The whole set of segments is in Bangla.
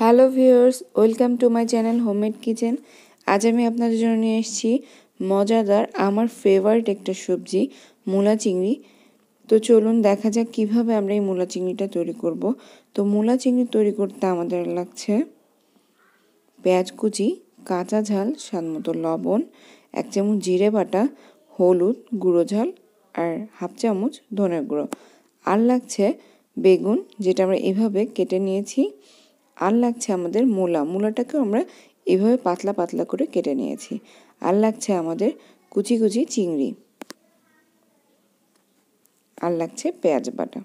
hello viewers welcome to my channel homemade kitchen আজ আমি আপনাদের জন্য নিয়ে এসেছি মজাদার আমার ফেভারিট একটা সবজি মূলা চিংড়ি তো চলুন দেখা যাক কিভাবে আমরা এই মূলা চিংড়িটা তৈরি করব তো মূলা চিংড়ি তৈরি করতে আমাদের লাগছে পেঁয়াজ কুচি কাঁচা ঝাল মতো লবণ এক চামচ জিরে বাটা হলুদ গুঁড়ো ঝাল আর হাফ চামচ ধনের গুঁড়ো আর লাগছে বেগুন যেটা আমরা এভাবে কেটে নিয়েছি আর লাগছে আমাদের মূলা মূলাটাকেও আমরা এভাবে পাতলা পাতলা করে কেটে নিয়েছি আর লাগছে আমাদের কুচি কুচি চিংড়ি আর লাগছে পেঁয়াজ বাটা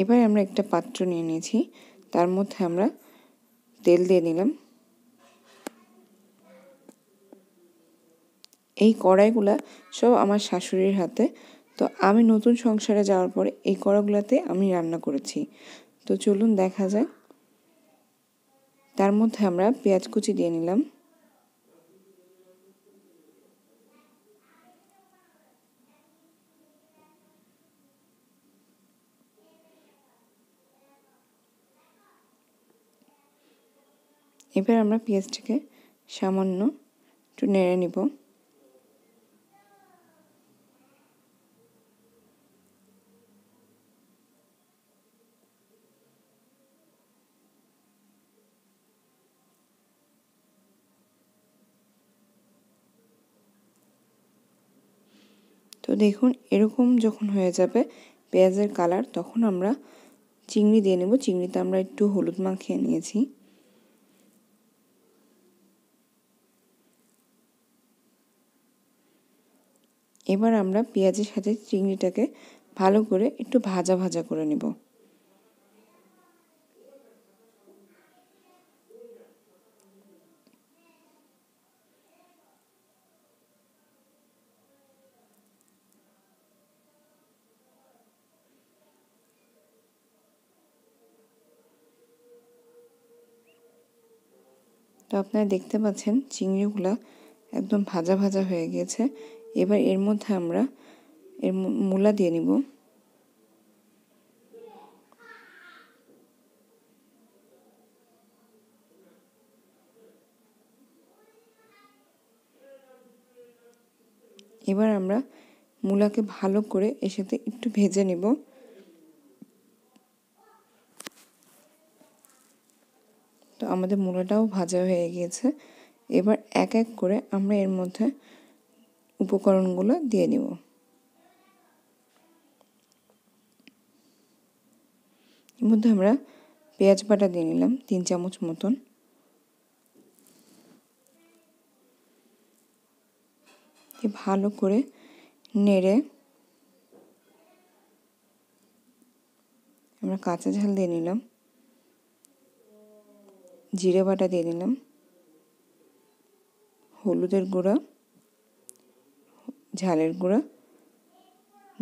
এবার আমরা একটা পাত্র নিয়ে নিয়েছি তার মধ্যে আমরা তেল দিয়ে নিলাম এই কড়াইগুলা সব আমার শাশুড়ির হাতে তো আমি নতুন সংসারে যাওয়ার পরে এই কড়াগুলাতে আমি রান্না করেছি তো চলুন দেখা যাক তার মধ্যে আমরা পেঁয়াজ কুচি দিয়ে নিলাম এবার আমরা পেঁয়াজটাকে সামান্য একটু নেড়ে নিব তো দেখুন এরকম যখন হয়ে যাবে পেঁয়াজের কালার তখন আমরা চিংড়ি দিয়ে নেব চিংড়িতে আমরা একটু হলুদ মাখিয়ে নিয়েছি এবার আমরা পেঁয়াজের সাথে চিংড়িটাকে ভালো করে একটু ভাজা ভাজা করে নেব তো আপনারা দেখতে পাচ্ছেন চিংড়িগুলো একদম ভাজা ভাজা হয়ে গেছে এবার এর মধ্যে আমরা এর মূলা দিয়ে নিব এবার আমরা মূলাকে ভালো করে এর সাথে একটু ভেজে নেব তো আমাদের মূলাটাও ভাজা হয়ে গিয়েছে এবার এক এক করে আমরা এর মধ্যে উপকরণগুলো দিয়ে নিব এর মধ্যে আমরা পেঁয়াজ বাটা দিয়ে নিলাম তিন চামচ মতন ভালো করে নেড়ে আমরা কাঁচা ঝাল দিয়ে নিলাম জিরে বাটা দিয়ে দিলাম হলুদের গুঁড়া ঝালের গুঁড়া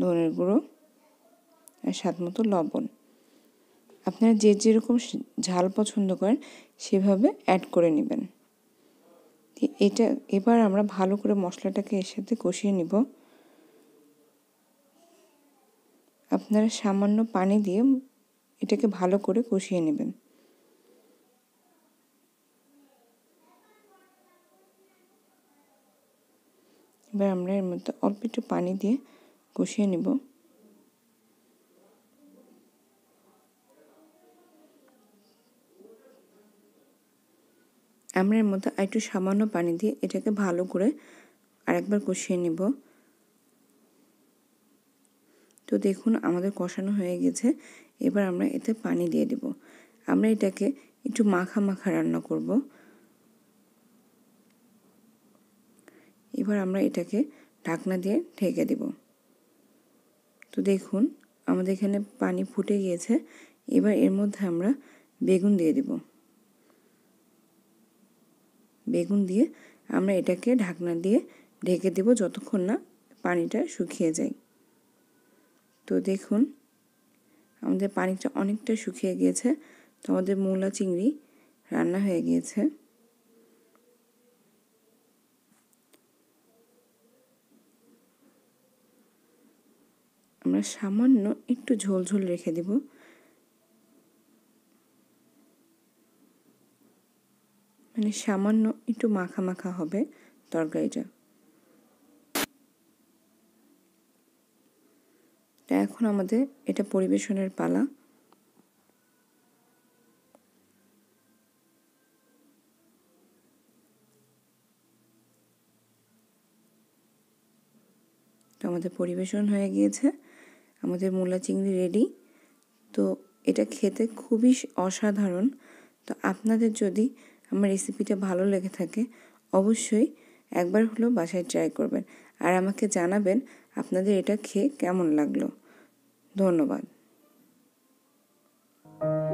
ধনের গুঁড়ো আর স্বাদ মতো লবণ আপনারা যে যেরকম ঝাল পছন্দ করেন সেভাবে অ্যাড করে নেবেন এটা এবার আমরা ভালো করে মশলাটাকে এর সাথে কষিয়ে নিব আপনারা সামান্য পানি দিয়ে এটাকে ভালো করে কষিয়ে নেবেন এবার আমরা এর মধ্যে অল্প একটু পানি দিয়ে কষিয়ে নিব আমরা এর মধ্যে একটু সামান্য পানি দিয়ে এটাকে ভালো করে আরেকবার কষিয়ে নিব তো দেখুন আমাদের কষানো হয়ে গেছে এবার আমরা এতে পানি দিয়ে দেব আমরা এটাকে একটু মাখা মাখা রান্না করবো এবার আমরা এটাকে ঢাকনা দিয়ে ঢেকে দেব তো দেখুন আমাদের এখানে পানি ফুটে গিয়েছে এবার এর মধ্যে আমরা বেগুন দিয়ে দেব বেগুন দিয়ে আমরা এটাকে ঢাকনা দিয়ে ঢেকে দেব যতক্ষণ না পানিটা শুকিয়ে যায় তো দেখুন আমাদের পানিটা অনেকটা শুকিয়ে গিয়েছে তো আমাদের মৌলা চিংড়ি রান্না হয়ে গিয়েছে আমরা সামান্য একটু ঝোলঝোল রেখে দেব মানে সামান্য একটু মাখা মাখা হবে তরকারিটা তা এখন আমাদের এটা পরিবেশনের পালা তো আমাদের পরিবেশন হয়ে গিয়েছে আমাদের মোলা চিংড়ি রেডি তো এটা খেতে খুবই অসাধারণ তো আপনাদের যদি আমার রেসিপিটা ভালো লেগে থাকে অবশ্যই একবার হলেও বাসায় ট্রাই করবেন আর আমাকে জানাবেন আপনাদের এটা খেয়ে কেমন লাগলো ধন্যবাদ